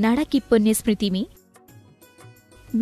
बेनाड़ा की पुण्य स्मृति में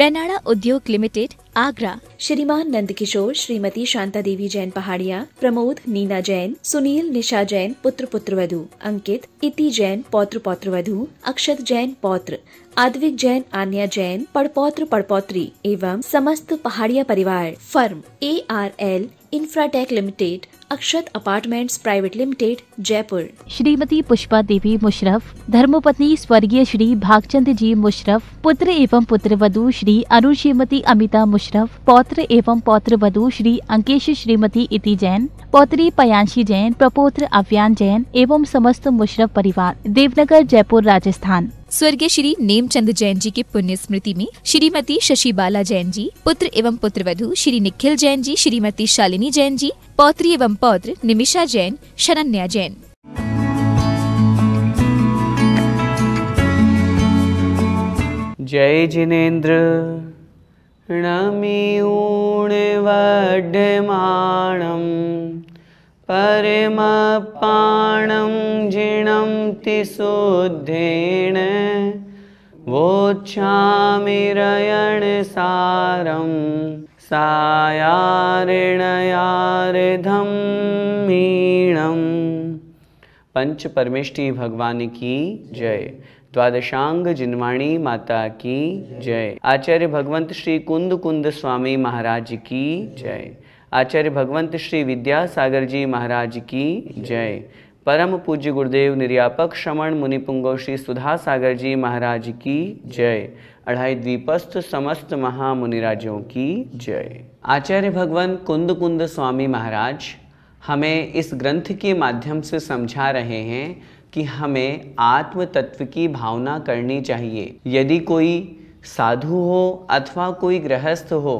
बेनाड़ा उद्योग लिमिटेड आगरा श्रीमान नंदकिशोर श्रीमती शांता देवी जैन पहाड़िया प्रमोद नीना जैन सुनील निशा जैन पुत्र पुत्र वधु अंकित इति जैन पौत्र पौत्रवधु अक्षत जैन पौत्र आद्विक जैन आन्या जैन पड़पौत्र पड़पौत्री एवं समस्त पहाड़िया परिवार firm A R L infratech limited Akshat apartments private limited Jaipur Shrimati Pushpa Devi Musharraf धर्मपत्नी स्वर्गीय श्री भागचंद जी मुशरफ पुत्र एवं पुत्र वधु श्री अरुण श्रीमती अमिता मुशरफ पौत्र एवं पौत्र वधु श्री अंकेश श्रीमती इति जैन पौत्री पयांशी जैन प्रपोत्र अव्यान जैन एवं समस्त मुशरफ परिवार देवनगर जयपुर राजस्थान स्वर्गीय श्री नेमचंद जैन जी की पुण्य स्मृति में श्रीमती शशि बाला जैन जी पुत्र एवं वधु श्री निखिल जैन जी श्रीमती शालिनी जैन जी पौत्री एवं पौत्र निमिषा जैन शरण्या जैन जय जिनेन्द्र णमियूणवढमाणं परमपाणं जिणं तिशुद्धेन वोच्छामिरयणसारं सायारणयार्धं मीणम् पंच परमेष्टि भगवान की जय द्वादशांग जिनवाणी माता की जय आचार्य भगवंत श्री कुंद कुंद स्वामी महाराज की जय आचार्य भगवंत श्री विद्यासागर जी महाराज की जय परम पूज्य गुरुदेव निर्यापक श्रमण मुनिपुंगो श्री सुधा सागर जी महाराज की जय अढ़ाई द्वीपस्थ समस्त मुनिराजों की जय आचार्य भगवान कुंद कुंद स्वामी महाराज हमें इस ग्रंथ के माध्यम से समझा रहे हैं कि हमें आत्म तत्व की भावना करनी चाहिए यदि कोई साधु हो अथवा कोई गृहस्थ हो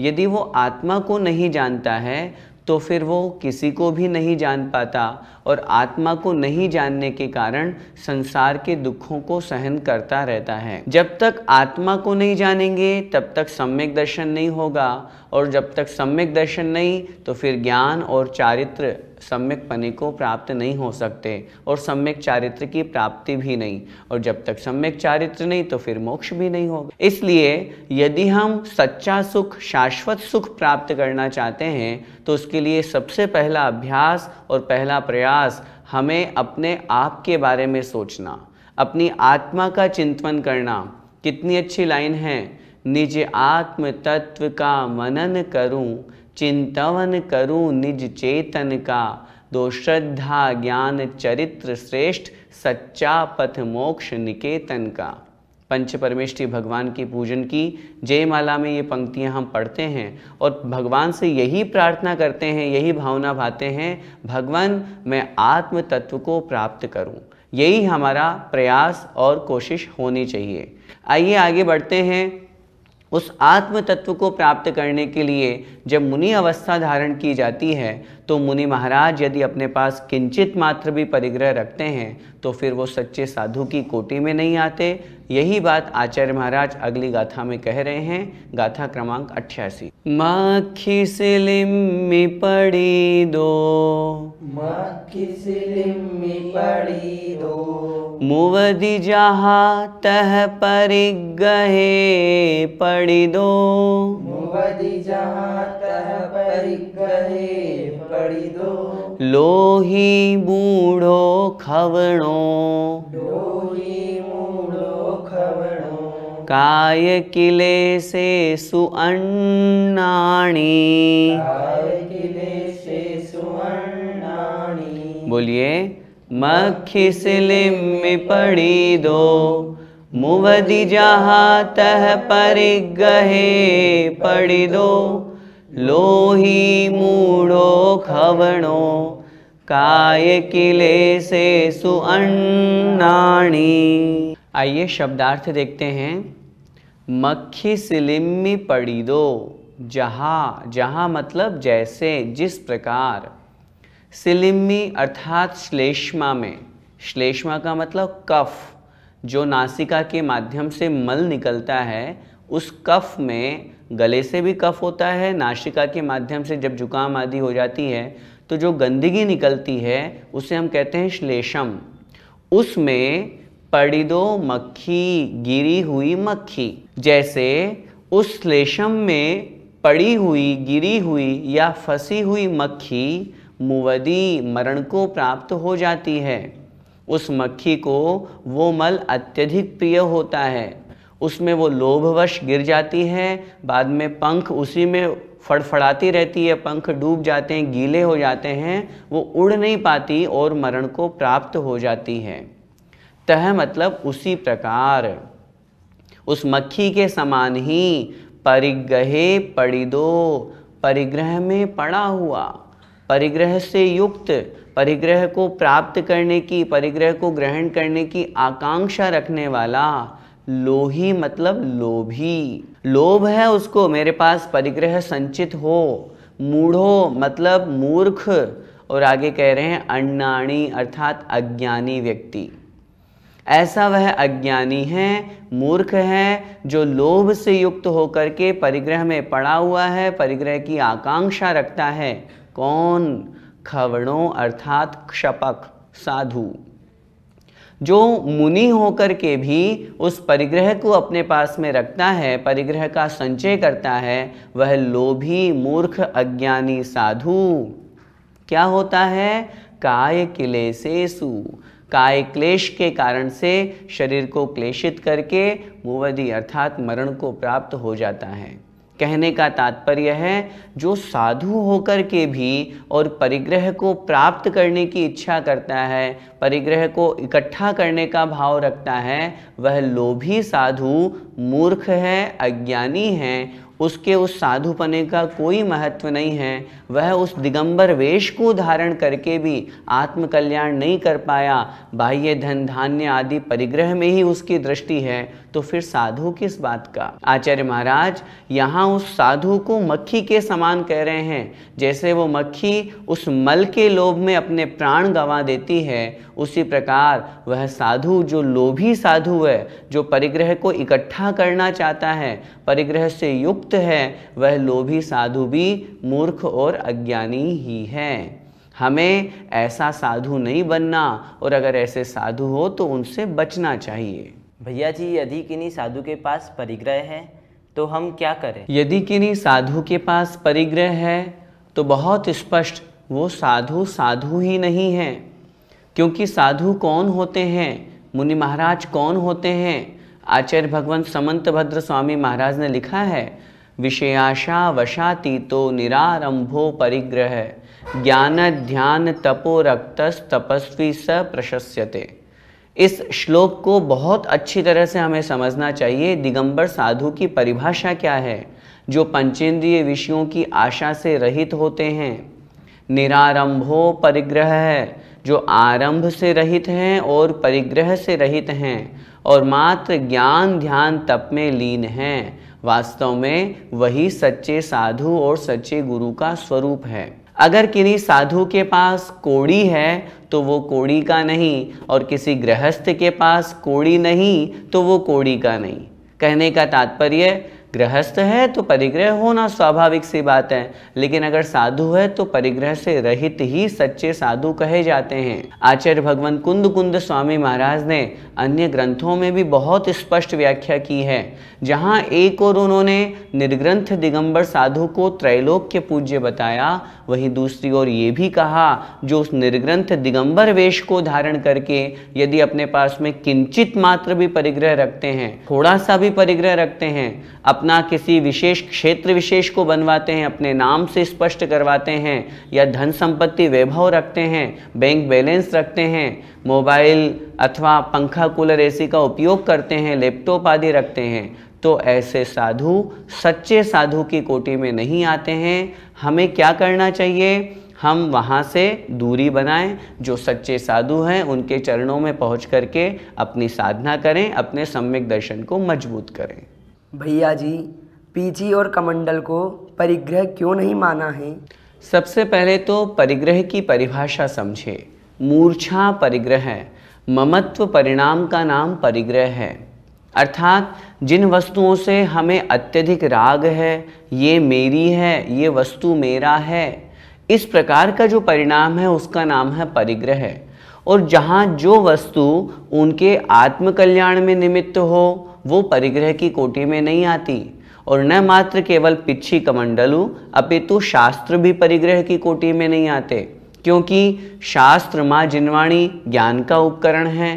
यदि वो आत्मा को नहीं जानता है तो फिर वो किसी को भी नहीं जान पाता और आत्मा को नहीं जानने के कारण संसार के दुखों को सहन करता रहता है जब तक आत्मा को नहीं जानेंगे तब तक सम्यक दर्शन नहीं होगा और जब तक सम्यक दर्शन नहीं तो फिर ज्ञान और चारित्र सम्यक पनी को प्राप्त नहीं हो सकते और सम्यक चारित्र की प्राप्ति भी नहीं और जब तक सम्यक चारित्र नहीं तो फिर मोक्ष भी नहीं होगा इसलिए यदि हम सच्चा सुख शाश्वत सुख प्राप्त करना चाहते हैं तो उसके लिए सबसे पहला अभ्यास और पहला प्रयास हमें अपने आप के बारे में सोचना अपनी आत्मा का चिंतन करना कितनी अच्छी लाइन है निज आत्म तत्व का मनन करूं चिंतवन करूँ निज चेतन का दो श्रद्धा ज्ञान चरित्र श्रेष्ठ सच्चा पथ मोक्ष निकेतन का पंच परमेश्वरी भगवान की पूजन की जयमाला में ये पंक्तियाँ हम पढ़ते हैं और भगवान से यही प्रार्थना करते हैं यही भावना भाते हैं भगवान मैं आत्म तत्व को प्राप्त करूँ यही हमारा प्रयास और कोशिश होनी चाहिए आइए आगे बढ़ते हैं उस आत्म तत्व को प्राप्त करने के लिए जब मुनि अवस्था धारण की जाती है तो मुनि महाराज यदि अपने पास किंचित मात्र भी परिग्रह रखते हैं तो फिर वो सच्चे साधु की कोटि में नहीं आते यही बात आचार्य महाराज अगली गाथा में कह रहे हैं गाथा क्रमांक अठासी माखी से लिम्मी पड़ी दो माखी से लिम्मी पड़ी दो मुवदी जहा तह परिगहे पड़ी दो मुवदी जहा तह परिगहे पड़ी दो लोही बूढ़ो खवणो लोही बूढ़ो खवणो काय किले से सुअन्नाणी काय किले से सुअन्नाणी बोलिए मक्खी सिलिम में पड़ी दो मुवदी जहाँ तह पर गहे पड़ी दो लोही मूढ़ो खवणो काय किले से सुअन्नाणी आइए शब्दार्थ देखते हैं मक्खी सिलिम्मी पड़ी दो जहाँ जहाँ मतलब जैसे जिस प्रकार सिलिम्मी अर्थात श्लेष्मा में श्लेष्मा का मतलब कफ जो नासिका के माध्यम से मल निकलता है उस कफ में गले से भी कफ होता है नाशिका के माध्यम से जब जुकाम आदि हो जाती है तो जो गंदगी निकलती है उसे हम कहते हैं श्लेषम उसमें पड़िदो मक्खी गिरी हुई मक्खी जैसे उस श्लेषम में पड़ी हुई गिरी हुई या फंसी हुई मक्खी मुवदी मरण को प्राप्त हो जाती है उस मक्खी को वो मल अत्यधिक प्रिय होता है उसमें वो लोभवश गिर जाती हैं बाद में पंख उसी में फड़फड़ाती रहती है पंख डूब जाते हैं गीले हो जाते हैं वो उड़ नहीं पाती और मरण को प्राप्त हो जाती है तह मतलब उसी प्रकार उस मक्खी के समान ही परिग्रहे पड़ी दो परिग्रह में पड़ा हुआ परिग्रह से युक्त परिग्रह को प्राप्त करने की परिग्रह को ग्रहण करने की आकांक्षा रखने वाला लोही मतलब लोभी लोभ है उसको मेरे पास परिग्रह संचित हो मूढ़ो मतलब मूर्ख और आगे कह रहे हैं अन्नाणी अर्थात अज्ञानी व्यक्ति ऐसा वह अज्ञानी है मूर्ख है जो लोभ से युक्त होकर के परिग्रह में पड़ा हुआ है परिग्रह की आकांक्षा रखता है कौन खवड़ों अर्थात क्षपक साधु जो मुनि होकर के भी उस परिग्रह को अपने पास में रखता है परिग्रह का संचय करता है वह लोभी मूर्ख अज्ञानी साधु क्या होता है काय किले से सु काय क्लेश के कारण से शरीर को क्लेशित करके मुवधि अर्थात मरण को प्राप्त हो जाता है कहने का तात्पर्य है जो साधु होकर के भी और परिग्रह को प्राप्त करने की इच्छा करता है परिग्रह को इकट्ठा करने का भाव रखता है वह लोभी साधु मूर्ख है अज्ञानी है उसके उस साधुपने का कोई महत्व नहीं है वह उस दिगंबर वेश को धारण करके भी आत्मकल्याण नहीं कर पाया बाह्य धन धान्य आदि परिग्रह में ही उसकी दृष्टि है तो फिर साधु किस बात का आचार्य महाराज यहाँ उस साधु को मक्खी के समान कह रहे हैं जैसे वो मक्खी उस मल के लोभ में अपने प्राण गंवा देती है उसी प्रकार वह साधु जो लोभी साधु है जो परिग्रह को इकट्ठा करना चाहता है परिग्रह से युक्त है वह लोभी साधु भी मूर्ख और अज्ञानी ही है हमें ऐसा साधु नहीं बनना और अगर ऐसे साधु हो तो उनसे बचना चाहिए भैया जी यदि किन्हीं साधु के पास परिग्रह है तो हम क्या करें यदि किन्हीं साधु के पास परिग्रह है तो बहुत स्पष्ट वो साधु साधु ही नहीं है क्योंकि साधु कौन होते हैं मुनि महाराज कौन होते हैं आचार्य भगवंत समंत भद्र स्वामी महाराज ने लिखा है विषयाशा वशातीतो निरारंभो परिग्रह ज्ञान ध्यान तपो रक्तस तपस्वी स प्रशस्यते इस श्लोक को बहुत अच्छी तरह से हमें समझना चाहिए दिगंबर साधु की परिभाषा क्या है जो पंचेंद्रिय विषयों की आशा से रहित होते हैं निरारंभो परिग्रह है जो आरंभ से रहित हैं और परिग्रह से रहित हैं और मात्र ज्ञान ध्यान तप में लीन हैं वास्तव में वही सच्चे साधु और सच्चे गुरु का स्वरूप है अगर किसी साधु के पास कोड़ी है तो वो कोड़ी का नहीं और किसी गृहस्थ के पास कोड़ी नहीं तो वो कोड़ी का नहीं कहने का तात्पर्य गृहस्थ है तो परिग्रह होना स्वाभाविक सी बात है लेकिन अगर साधु है तो परिग्रह से रहित ही सच्चे साधु कहे जाते हैं आचार्य भगवान कुंद कुंद स्वामी महाराज ने अन्य ग्रंथों में भी बहुत स्पष्ट व्याख्या की है जहाँ एक और उन्होंने निर्ग्रंथ दिगंबर साधु को त्रैलोक के पूज्य बताया वहीं दूसरी ओर ये भी कहा जो उस निर्ग्रंथ दिगंबर वेश को धारण करके यदि अपने पास में किंचित मात्र भी परिग्रह रखते हैं थोड़ा सा भी परिग्रह रखते हैं अपना किसी विशेष क्षेत्र विशेष को बनवाते हैं अपने नाम से स्पष्ट करवाते हैं या धन संपत्ति वैभव रखते हैं बैंक बैलेंस रखते हैं मोबाइल अथवा पंखा कूलर एसी का उपयोग करते हैं लैपटॉप आदि रखते हैं तो ऐसे साधु सच्चे साधु की कोटि में नहीं आते हैं हमें क्या करना चाहिए हम वहाँ से दूरी बनाएं जो सच्चे साधु हैं उनके चरणों में पहुँच करके अपनी साधना करें अपने सम्यक दर्शन को मजबूत करें भैया जी पीजी और कमंडल को परिग्रह क्यों नहीं माना है सबसे पहले तो परिग्रह की परिभाषा समझे मूर्छा परिग्रह है ममत्व परिणाम का नाम परिग्रह है अर्थात जिन वस्तुओं से हमें अत्यधिक राग है ये मेरी है ये वस्तु मेरा है इस प्रकार का जो परिणाम है उसका नाम है परिग्रह और जहाँ जो वस्तु उनके आत्मकल्याण में निमित्त हो वो परिग्रह की कोटि में नहीं आती और न मात्र केवल पिच्छी कमंडलु अपितु शास्त्र भी परिग्रह की कोटि में नहीं आते क्योंकि शास्त्र माँ जिनवाणी ज्ञान का उपकरण है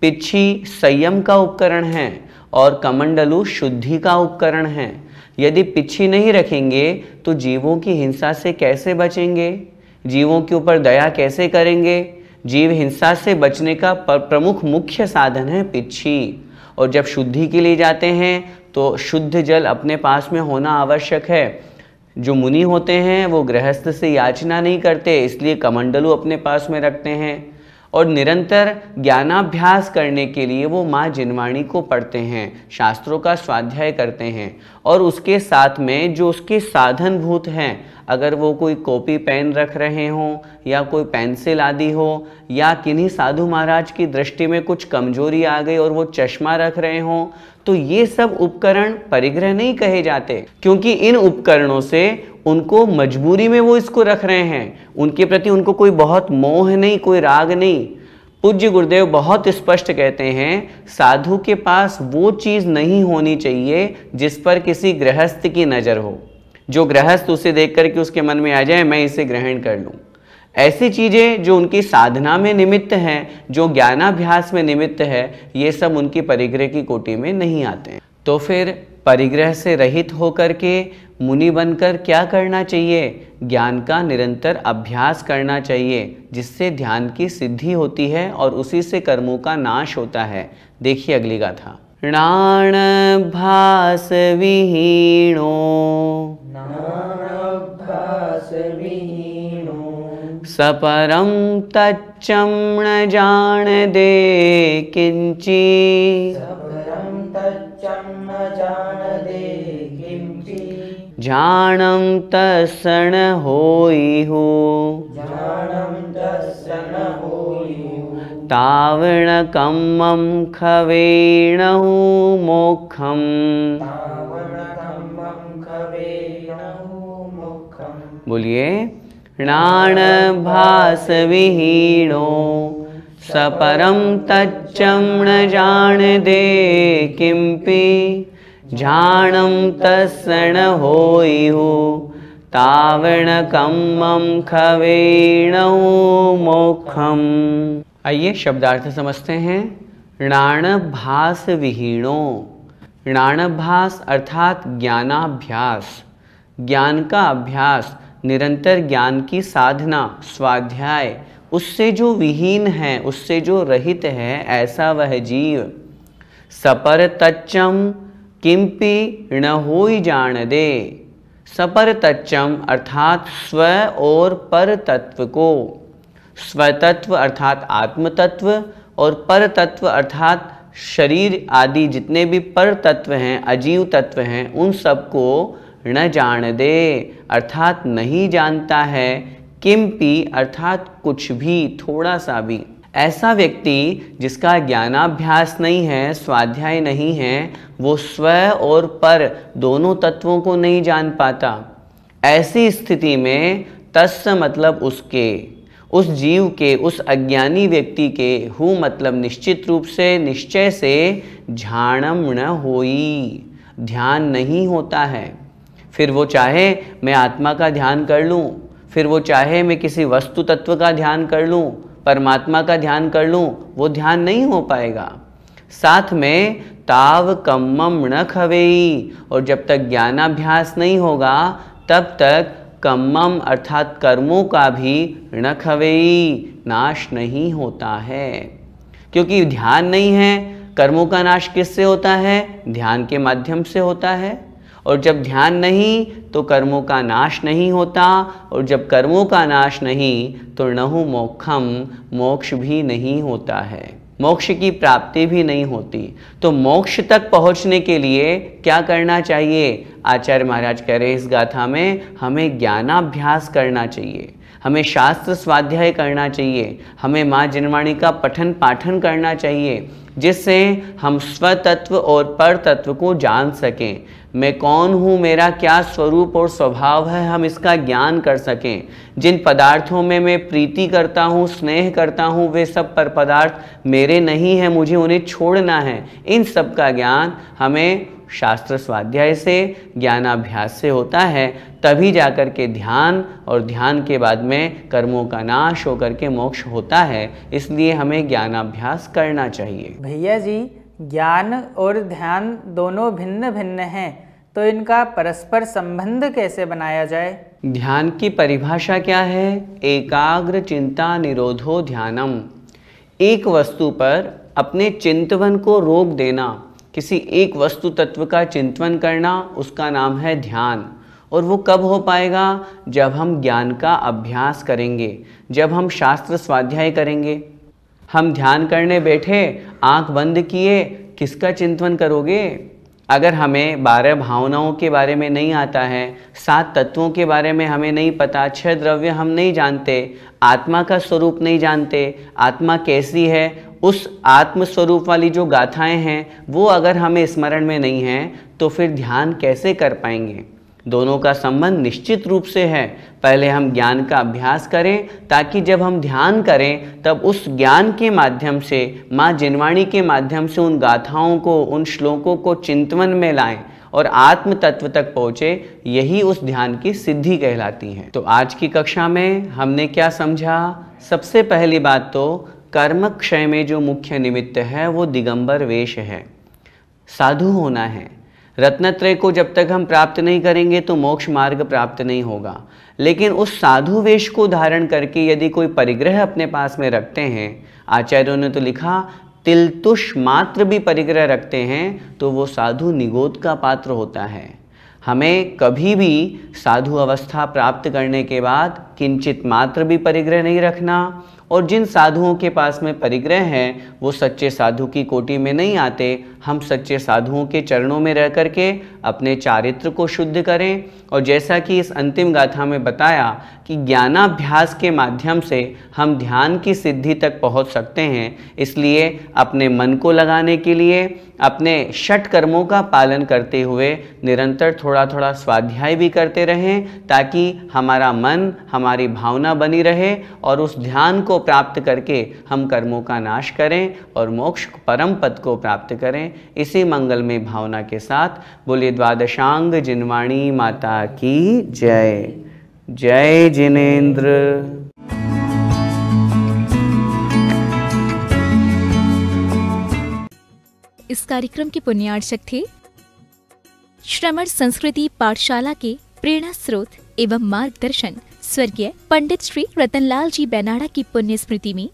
पिच्छी संयम का उपकरण है और कमंडलु शुद्धि का उपकरण है यदि पिछी नहीं रखेंगे तो जीवों की हिंसा से कैसे बचेंगे जीवों के ऊपर दया कैसे करेंगे जीव हिंसा से बचने का प्रमुख मुख्य साधन है पिछी और जब शुद्धि के लिए जाते हैं तो शुद्ध जल अपने पास में होना आवश्यक है जो मुनि होते हैं वो गृहस्थ से याचना नहीं करते इसलिए कमंडलू अपने पास में रखते हैं और निरंतर ज्ञानाभ्यास करने के लिए वो माँ जिनवाणी को पढ़ते हैं शास्त्रों का स्वाध्याय करते हैं और उसके साथ में जो उसके साधन भूत हैं अगर वो कोई कॉपी पेन रख रहे हों या कोई पेंसिल आदि हो या किन्हीं साधु महाराज की दृष्टि में कुछ कमजोरी आ गई और वो चश्मा रख रहे हों तो ये सब उपकरण परिग्रह नहीं कहे जाते क्योंकि इन उपकरणों से उनको मजबूरी में वो इसको रख रहे हैं उनके प्रति उनको कोई बहुत मोह नहीं कोई राग नहीं पूज्य गुरुदेव बहुत स्पष्ट कहते हैं साधु के पास वो चीज़ नहीं होनी चाहिए जिस पर किसी गृहस्थ की नज़र हो जो गृहस्थ उसे देख करके उसके मन में आ जाए मैं इसे ग्रहण कर लूँ ऐसी चीज़ें जो उनकी साधना में निमित्त हैं जो ज्ञानाभ्यास में निमित्त है ये सब उनकी परिग्रह की कोटि में नहीं आते हैं तो फिर परिग्रह से रहित होकर के मुनि बनकर क्या करना चाहिए ज्ञान का निरंतर अभ्यास करना चाहिए जिससे ध्यान की सिद्धि होती है और उसी से कर्मों का नाश होता है देखिए अगली गाथा णाण भास विहीणो सपरम तच्चम जान दे किंची जाणं तस्सण होयिहु तावणकम्मं खवेणहु मोक्षम् बोलिए णाणभासविहीणो सपरं तच्चं न जानदे किम्पि जाणं तावण तावणकमं खवेण मोखम आइए शब्दार्थ समझते हैं भास विहीणो भास अर्थात ज्ञानाभ्यास ज्ञान का अभ्यास निरंतर ज्ञान की साधना स्वाध्याय उससे जो विहीन है उससे जो रहित है ऐसा वह जीव सपर तच्चम किम्पि न हो जान दे सपर तत्चम अर्थात स्व और पर तत्व को स्वतत्व अर्थात आत्म तत्व और पर तत्व अर्थात शरीर आदि जितने भी पर तत्व हैं अजीव तत्व हैं उन सब को न जान दे अर्थात नहीं जानता है किम्पि अर्थात कुछ भी थोड़ा सा भी ऐसा व्यक्ति जिसका ज्ञानाभ्यास नहीं है स्वाध्याय नहीं है वो स्व और पर दोनों तत्वों को नहीं जान पाता ऐसी स्थिति में तस् मतलब उसके उस जीव के उस अज्ञानी व्यक्ति के हु मतलब निश्चित रूप से निश्चय से झाणम न होई ध्यान नहीं होता है फिर वो चाहे मैं आत्मा का ध्यान कर लूँ फिर वो चाहे मैं किसी वस्तु तत्व का ध्यान कर लूँ परमात्मा का ध्यान कर लूँ वो ध्यान नहीं हो पाएगा साथ में ताव कम्मम न खवेई और जब तक ज्ञानाभ्यास नहीं होगा तब तक कम्मम अर्थात कर्मों का भी न खवेई नाश नहीं होता है क्योंकि ध्यान नहीं है कर्मों का नाश किससे होता है ध्यान के माध्यम से होता है और जब ध्यान नहीं तो कर्मों का नाश नहीं होता और जब कर्मों का नाश नहीं तो नहु मोक्षम मोक्ष भी नहीं होता है मोक्ष की प्राप्ति भी नहीं होती तो मोक्ष तक पहुंचने के लिए क्या करना चाहिए आचार्य महाराज कह रहे हैं इस गाथा में हमें ज्ञानाभ्यास करना चाहिए हमें शास्त्र स्वाध्याय करना चाहिए हमें माँ जिनवाणी का पठन पाठन करना चाहिए जिससे हम स्वतत्व और पर तत्व को जान सकें मैं कौन हूँ मेरा क्या स्वरूप और स्वभाव है हम इसका ज्ञान कर सकें जिन पदार्थों में मैं प्रीति करता हूँ स्नेह करता हूँ वे सब पर पदार्थ मेरे नहीं हैं मुझे उन्हें छोड़ना है इन सब का ज्ञान हमें शास्त्र स्वाध्याय से ज्ञानाभ्यास से होता है तभी जाकर के ध्यान और ध्यान के बाद में कर्मों का नाश होकर के मोक्ष होता है इसलिए हमें ज्ञानाभ्यास करना चाहिए भैया जी ज्ञान और ध्यान दोनों भिन्न भिन्न हैं तो इनका परस्पर संबंध कैसे बनाया जाए ध्यान की परिभाषा क्या है एकाग्र चिंता निरोधो ध्यानम एक वस्तु पर अपने चिंतवन को रोक देना किसी एक वस्तु तत्व का चिंतन करना उसका नाम है ध्यान और वो कब हो पाएगा जब हम ज्ञान का अभ्यास करेंगे जब हम शास्त्र स्वाध्याय करेंगे हम ध्यान करने बैठे आंख बंद किए किसका चिंतन करोगे अगर हमें बारह भावनाओं के बारे में नहीं आता है सात तत्वों के बारे में हमें नहीं पता छह द्रव्य हम नहीं जानते आत्मा का स्वरूप नहीं जानते आत्मा कैसी है उस आत्म स्वरूप वाली जो गाथाएं हैं वो अगर हमें स्मरण में नहीं हैं तो फिर ध्यान कैसे कर पाएंगे दोनों का संबंध निश्चित रूप से है पहले हम ज्ञान का अभ्यास करें ताकि जब हम ध्यान करें तब उस ज्ञान के माध्यम से माँ जिनवाणी के माध्यम से उन गाथाओं को उन श्लोकों को चिंतवन में लाएं और आत्म तत्व तक पहुँचे यही उस ध्यान की सिद्धि कहलाती है तो आज की कक्षा में हमने क्या समझा सबसे पहली बात तो कर्म क्षय में जो मुख्य निमित्त है वो दिगंबर वेश है साधु होना है रत्नत्रय को जब तक हम प्राप्त नहीं करेंगे तो मोक्ष मार्ग प्राप्त नहीं होगा लेकिन उस साधु वेश को धारण करके यदि कोई परिग्रह अपने पास में रखते हैं आचार्यों ने तो लिखा तिलतुष मात्र भी परिग्रह रखते हैं तो वो साधु निगोद का पात्र होता है हमें कभी भी साधु अवस्था प्राप्त करने के बाद किंचित मात्र भी परिग्रह नहीं रखना और जिन साधुओं के पास में परिग्रह हैं वो सच्चे साधु की कोटि में नहीं आते हम सच्चे साधुओं के चरणों में रह कर के अपने चारित्र को शुद्ध करें और जैसा कि इस अंतिम गाथा में बताया कि ज्ञानाभ्यास के माध्यम से हम ध्यान की सिद्धि तक पहुंच सकते हैं इसलिए अपने मन को लगाने के लिए अपने षट कर्मों का पालन करते हुए निरंतर थोड़ा थोड़ा स्वाध्याय भी करते रहें ताकि हमारा मन हमारी भावना बनी रहे और उस ध्यान को प्राप्त करके हम कर्मों का नाश करें और मोक्ष परम पद को प्राप्त करें हैं इसी मंगलमय भावना के साथ बोलिए द्वादशांग जिनवाणी माता की जय जय जिनेन्द्र इस कार्यक्रम के पुण्यार्षक थे श्रमण संस्कृति पाठशाला के प्रेरणा स्रोत एवं मार्गदर्शन स्वर्गीय पंडित श्री रतनलाल जी बैनाडा की पुण्य स्मृति में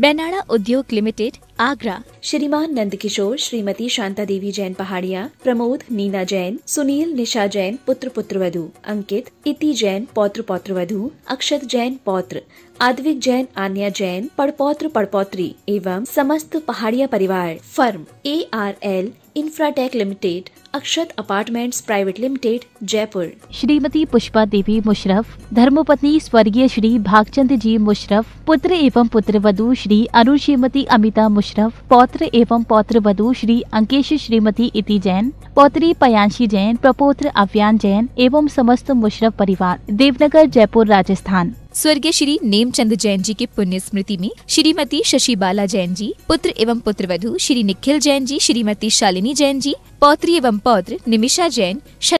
बेनाड़ा उद्योग लिमिटेड आगरा श्रीमान नंदकिशोर श्रीमती शांता देवी जैन पहाड़िया प्रमोद नीना जैन सुनील निशा जैन पुत्र पुत्रवधु अंकित इति जैन पौत्र पौत्रवधु अक्षत जैन पौत्र आदविक जैन आन्या जैन पड़पौत्र पड़पौत्री एवं समस्त पहाड़िया परिवार firm A R L infratech limited Akshat apartments private limited Jaipur Shrimati Pushpa Devi Musharraf धर्मपत्नी स्वर्गीय श्री भागचंद जी मुशरफ पुत्र एवं पुत्र वधु श्री अनु श्रीमती अमिता मुशरफ पौत्र एवं पौत्र वधु श्री अंकेश श्रीमती इति जैन पौत्री पयांशी जैन प्रपोत्र अव्यान जैन एवं समस्त मुशरफ परिवार देवनगर जयपुर राजस्थान स्वर्गीय श्री नेमचंद जैन जी की पुण्य स्मृति में श्रीमती शशि बाला जैन जी पुत्र एवं पुत्र श्री निखिल जैन जी श्रीमती शालिनी जैन जी पौत्री एवं पौत्र निमिषा जैन